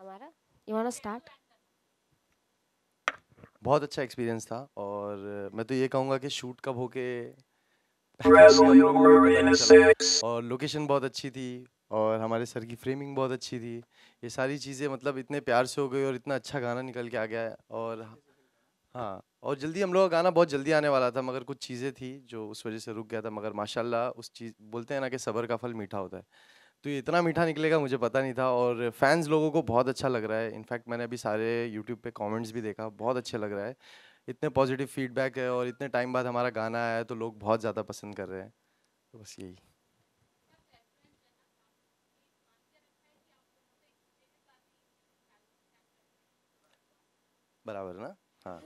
हमारा you want to start बहुत अच्छा एक्सपीरियंस था और मैं तो ये कहूंगा कि शूट कब होके और लोकेशन बहुत अच्छी थी और हमारे सर की फ्रेमिंग बहुत अच्छी थी ये सारी चीज़ें मतलब इतने प्यार से हो गई और इतना अच्छा गाना निकल के आ गया है और हाँ और जल्दी हम लोग का गाना बहुत जल्दी आने वाला था मगर कुछ चीज़ें थी जो उस वजह से रुक गया था मगर माशाल्लाह उस चीज़ बोलते हैं ना कि सबर का फल मीठा होता है तो ये इतना मीठा निकलेगा मुझे पता नहीं था और फैंस लोगों को बहुत अच्छा लग रहा है इनफैक्ट मैंने अभी सारे यूट्यूब पे कमेंट्स भी देखा बहुत अच्छे लग रहा है इतने पॉजिटिव फीडबैक है और इतने टाइम बाद हमारा गाना आया है तो लोग बहुत ज़्यादा पसंद कर रहे हैं तो बस यही बराबर ना हाँ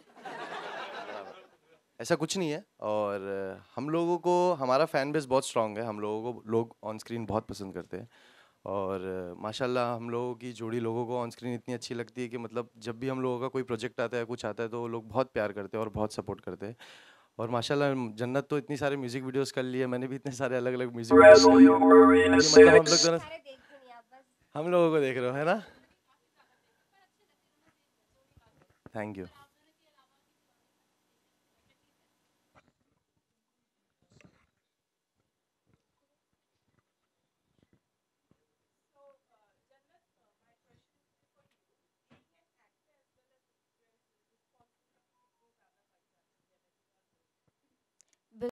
ऐसा कुछ नहीं है और हम लोगों को हमारा फ़ैन बेस बहुत स्ट्रांग है हम लोगों को लोग ऑन स्क्रीन बहुत पसंद करते हैं और माशाल्लाह हम लोगों की जोड़ी लोगों को ऑन स्क्रीन इतनी अच्छी लगती है कि मतलब जब भी हम लोगों का कोई प्रोजेक्ट आता है कुछ आता है तो लोग बहुत प्यार करते हैं और बहुत सपोर्ट करते हैं और माशाल्लाह जन्नत तो इतनी सारे म्यूज़िक वीडियोस कर लिए मैंने भी इतने सारे अलग अलग म्यूज़िक मतलब हम लोग हम लोगों को देख रहे हो है ना थैंक यू